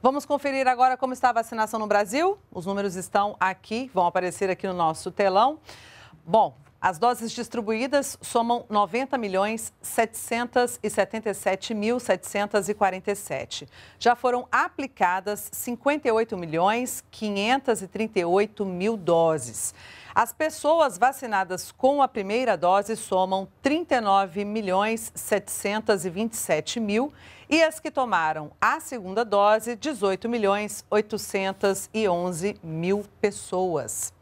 Vamos conferir agora como está a vacinação no Brasil. Os números estão aqui, vão aparecer aqui no nosso telão. Bom, as doses distribuídas somam 90 milhões 777 mil Já foram aplicadas 58 milhões 538 mil doses. As pessoas vacinadas com a primeira dose somam 39 milhões 727 mil e as que tomaram a segunda dose 18 milhões 811 mil pessoas.